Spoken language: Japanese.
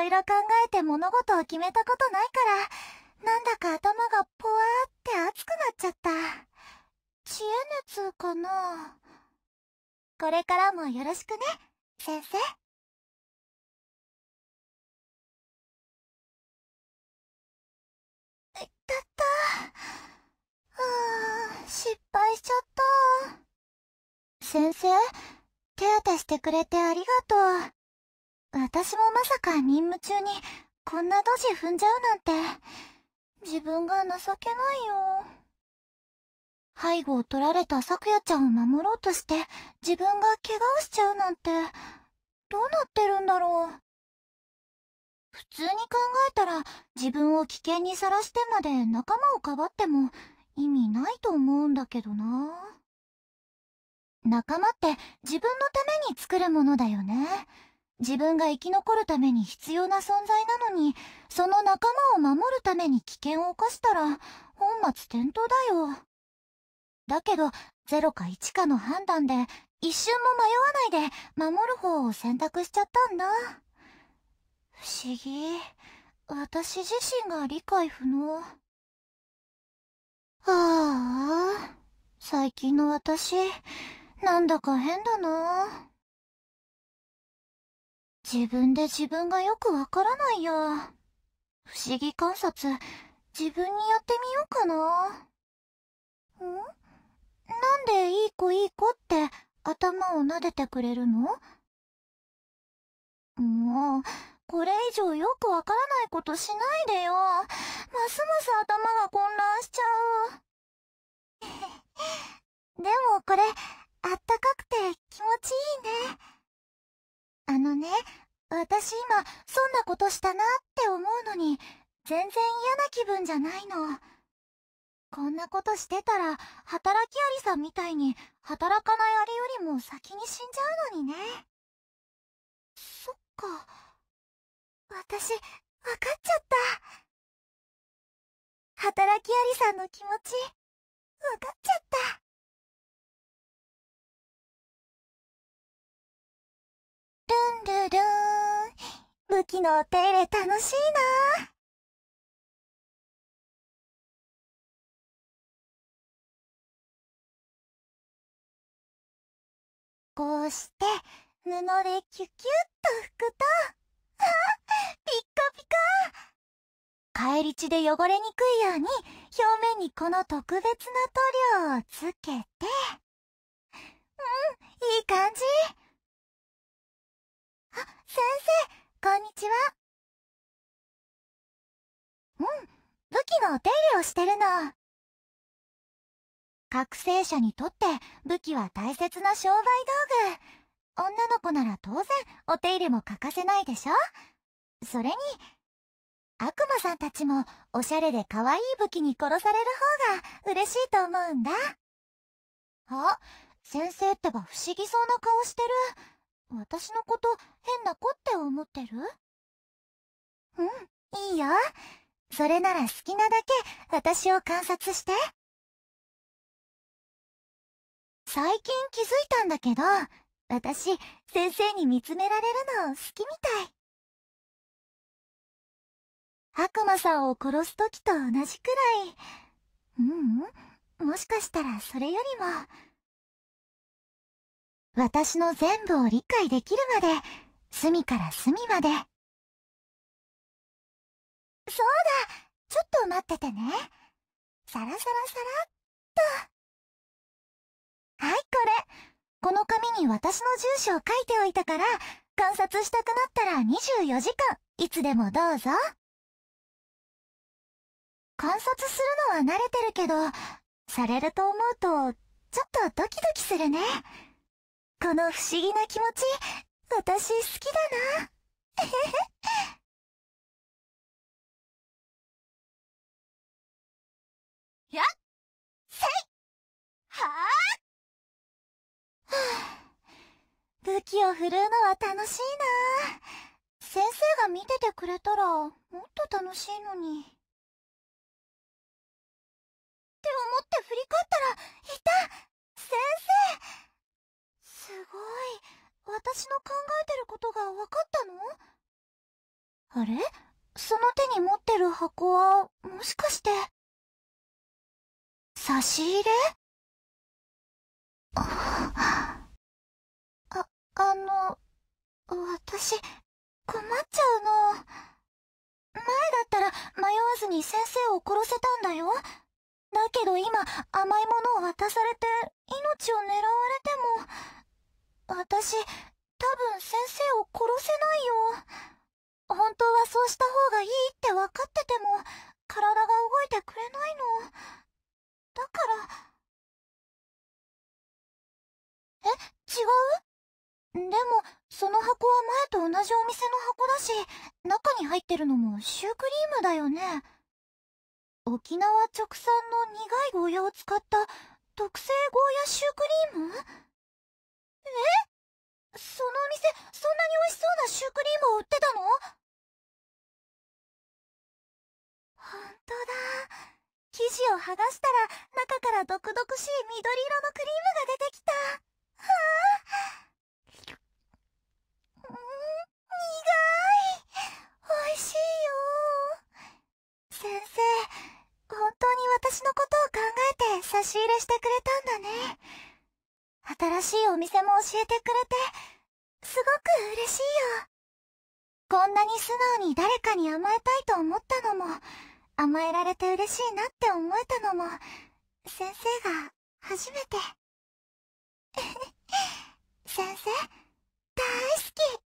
ろいろ考えて物事を決めたことないからなんだか頭がぽわーって熱くなっちゃった知恵熱かなこれからもよろしくね先生いっったうー失敗しちゃった先生手当てしてくれてありがとう私もまさか任務中にこんなドジ踏んじゃうなんて、自分が情けないよ。背後を取られた咲夜ちゃんを守ろうとして自分が怪我をしちゃうなんて、どうなってるんだろう。普通に考えたら自分を危険にさらしてまで仲間をかばっても意味ないと思うんだけどな。仲間って自分のために作るものだよね。自分が生き残るために必要な存在なのに、その仲間を守るために危険を犯したら、本末転倒だよ。だけど、0か1かの判断で、一瞬も迷わないで、守る方を選択しちゃったんだ。不思議。私自身が理解不能。はあ、最近の私、なんだか変だな。自分で自分がよくわからないよ。不思議観察、自分にやってみようかな。んなんでいい子いい子って頭を撫でてくれるのもう、これ以上よくわからないことしないでよ。ますます頭が混乱しちゃう。でもこれ、あったかくて気持ちいいね。のね、私今、そんなことしたなって思うのに、全然嫌な気分じゃないの。こんなことしてたら、働きアリさんみたいに、働かないアリよりも先に死んじゃうのにね。そっか。私、分かっちゃった。働きアリさんの気持ち、わかっちゃった。ルンルルン。武器のお手入れ楽しいな。こうして、布でキュキュッと拭くと、あ ピッカピカ返り血で汚れにくいように、表面にこの特別な塗料をつけて。うん、いい感じお手入れをしてるの。覚醒者にとって武器は大切な商売道具。女の子なら当然お手入れも欠かせないでしょそれに、悪魔さんたちもおしゃれで可愛い武器に殺される方が嬉しいと思うんだ。あ、先生ってば不思議そうな顔してる。私のこと変な子って思ってるうん、いいよ。それなら好きなだけ私を観察して。最近気づいたんだけど、私、先生に見つめられるの好きみたい。悪魔さんを殺す時と同じくらい。ううん、もしかしたらそれよりも。私の全部を理解できるまで、隅から隅まで。そうだちょっと待っててねサラサラサラっとはいこれこの紙に私の住所を書いておいたから観察したくなったら24時間いつでもどうぞ観察するのは慣れてるけどされると思うとちょっとドキドキするねこの不思議な気持ち私好きだなえへへはあ、はあ、武器を振るうのは楽しいな先生が見ててくれたらもっと楽しいのに。って思って振り返ったら、いた先生すごい、私の考えてることが分かったのあれその手に持ってる箱は、もしかして。差し入れあ、あの、私、困っちゃうの。前だったら迷わずに先生を殺せたんだよ。だけど今、甘いものを渡されて、命を狙われても、私、多分先生を殺せないよ。本当はそうした方がいいって分かってても、体が動いてくれないの。だからえ違うでもその箱は前と同じお店の箱だし中に入ってるのもシュークリームだよね沖縄直産の苦いゴーヤを使った特製ゴーヤシュークリームえそのお店そんなに美味しそうなシュークリームを売ってたの剥がしたら中から毒々しい緑色のクリームが出てきた。はあ。うん、苦い。美味しいよ。先生、本当に私のことを考えて差し入れしてくれたんだね。新しいお店も教えてくれて、すごく嬉しいよ。こんなに素直に誰かに甘えたいと思ったのも、甘えられて嬉しいなって思えたのも、先生が初めて。先生、大好き